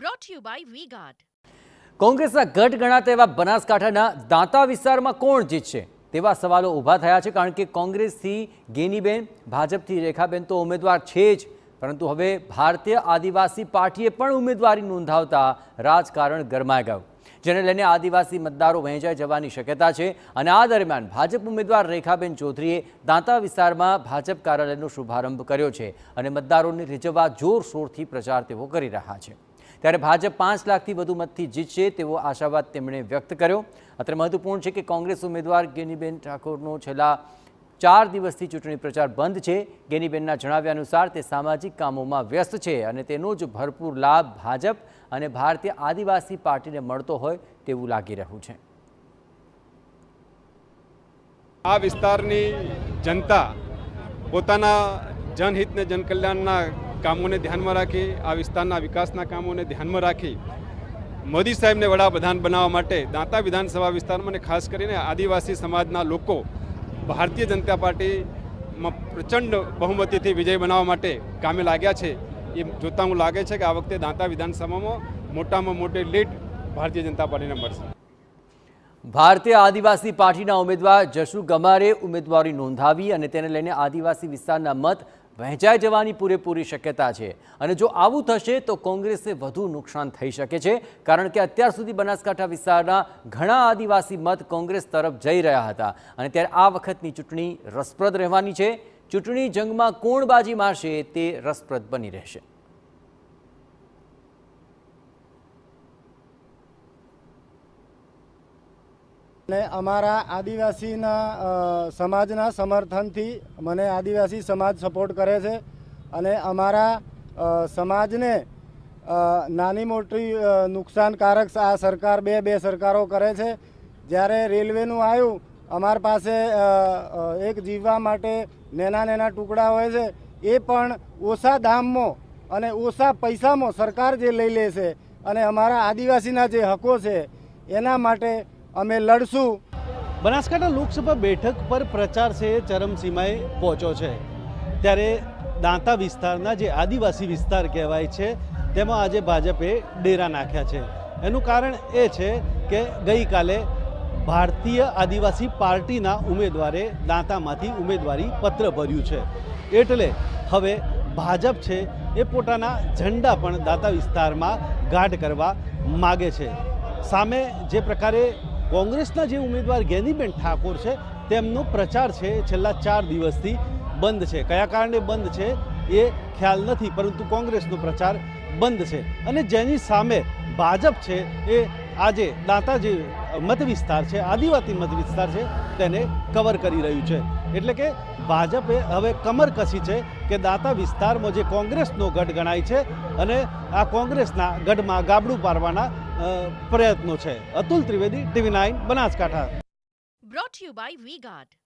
brought to you by VGuard. કોંગ્રેસના ગઢ ગણાતા એવા બનાસકાંઠાના દાંતા વિસ્તારમાં કોણ જીતશે તેવા સવાલો ઊભા થયા છે કારણ કે કોંગ્રેસથી ગેનીબેન ભાજપથી રેખાબેન તો ઉમેદવાર છે જ પરંતુ હવે ભારતીય આદિવાસી પાર્ટીએ પણ ઉમેદવારી નોંધાવતા રાજકારણ ગરમાઈ ગયું જેને લઈને આદિવાસી મતદારો વહેંચાઈ જવાની શક્યતા છે અને આ દરમિયાન ભાજપ ઉમેદવાર રેખાબેન ચૌધરીએ દાંતા વિસ્તારમાં ભાજપ કાર્યાલયનો શુભારંભ કર્યો છે અને મતદારોને રીઝવવા જોરશોરથી પ્રચાર તેઓ કરી રહ્યા છે ત્યારે ભાજપ પાંચ લાખથી વધુ મતથી જીતશે તેવો આશાવાદ તેમણે વ્યક્ત કર્યો અત્રે મહત્વપૂર્ણ છે કે કોંગ્રેસ ઉમેદવાર ગેનીબેન ઠાકોરનો છેલ્લા ચાર દિવસથી ચૂંટણી પ્રચાર બંધ છે ગેનીબેનના જણાવ્યા અનુસાર તે સામાજિક કામોમાં વ્યસ્ત છે અને તેનો જ ભરપૂર લાભ ભાજપ અને ભારતીય આદિવાસી પાર્ટીને મળતો હોય તેવું લાગી રહ્યું છે આ વિસ્તારની જનતા પોતાના જનહિતને જનકલ્યાણના કામોને ધ્યાનમાં રાખી આ વિસ્તારના વિકાસના કામોને ધ્યાનમાં રાખી મોદી સાહેબને વડાપ્રધાન બનાવવા માટે દાંતા વિધાનસભા વિસ્તારમાં અને ખાસ કરીને આદિવાસી સમાજના લોકો ભારતીય જનતા પાર્ટીમાં પ્રચંડ બહુમતીથી વિજય બનાવવા માટે કામે લાગ્યા છે એ જોતાં હું લાગે છે કે આ વખતે દાંતા વિધાનસભામાં મોટામાં મોટી લીડ ભારતીય જનતા પાર્ટીને મળશે ભારતીય આદિવાસી પાર્ટીના ઉમેદવાર જશુ ગમારે ઉમેદવારી નોંધાવી અને તેને લઈને આદિવાસી વિસ્તારના મત વહેંચાઈ જવાની પૂરેપૂરી શક્યતા છે અને જો આવું થશે તો કોંગ્રેસને વધુ નુકસાન થઈ શકે છે કારણ કે અત્યાર સુધી બનાસકાંઠા વિસ્તારના ઘણા આદિવાસી મત કોંગ્રેસ તરફ જઈ રહ્યા હતા અને ત્યારે આ વખતની ચૂંટણી રસપ્રદ રહેવાની છે ચૂંટણી જંગમાં કોણ બાજી મારશે તે રસપ્રદ બની રહેશે ને અમારા આદિવાસીના સમાજના સમર્થનથી મને આદિવાસી સમાજ સપોર્ટ કરે છે અને અમારા સમાજને નાની મોટી નુકસાનકારક આ સરકાર બે બે સરકારો કરે છે જ્યારે રેલવેનું આવ્યું અમારી પાસે એક જીવવા માટે નેના નેના ટુકડા હોય છે એ પણ ઓછા દામમાં અને ઓછા પૈસામાં સરકાર જે લઈ લે છે અને અમારા આદિવાસીના જે હકો છે એના માટે અમે લડશું બનાસકાંઠા લોકસભા બેઠક પર પ્રચાર છે ચરમસીમાએ પહોંચ્યો છે ત્યારે દાંતા વિસ્તારના જે આદિવાસી વિસ્તાર કહેવાય છે તેમાં આજે ભાજપે ડેરા નાખ્યા છે એનું કારણ એ છે કે ગઈકાલે ભારતીય આદિવાસી પાર્ટીના ઉમેદવારે દાંતામાંથી ઉમેદવારી પત્ર ભર્યું છે એટલે હવે ભાજપ છે એ પોતાના ઝંડા પણ દાંતા વિસ્તારમાં ગાઢ કરવા માગે છે સામે જે પ્રકારે કોંગ્રેસના જે ઉમેદવાર ગેનીબેન ઠાકોર છે તેમનો પ્રચાર છે છેલ્લા ચાર દિવસથી બંધ છે કયા કારણે બંધ છે એ ખ્યાલ નથી પરંતુ કોંગ્રેસનો પ્રચાર બંધ છે અને જેની સામે ભાજપ છે એ આજે દાંતા જે મત વિસ્તાર છે આદિવાસી મત વિસ્તાર છે તેને કવર કરી રહ્યું છે એટલે કે ભાજપે હવે કમર કસી છે કે દાતા વિસ્તારમાં જે કોંગ્રેસનો ગઢ ગણાય છે અને આ કોંગ્રેસના ગઢમાં ગાબડું પારવાના પ્રયત્નો છે Atul Trivedi TV nine Banaskantha brought you by V guard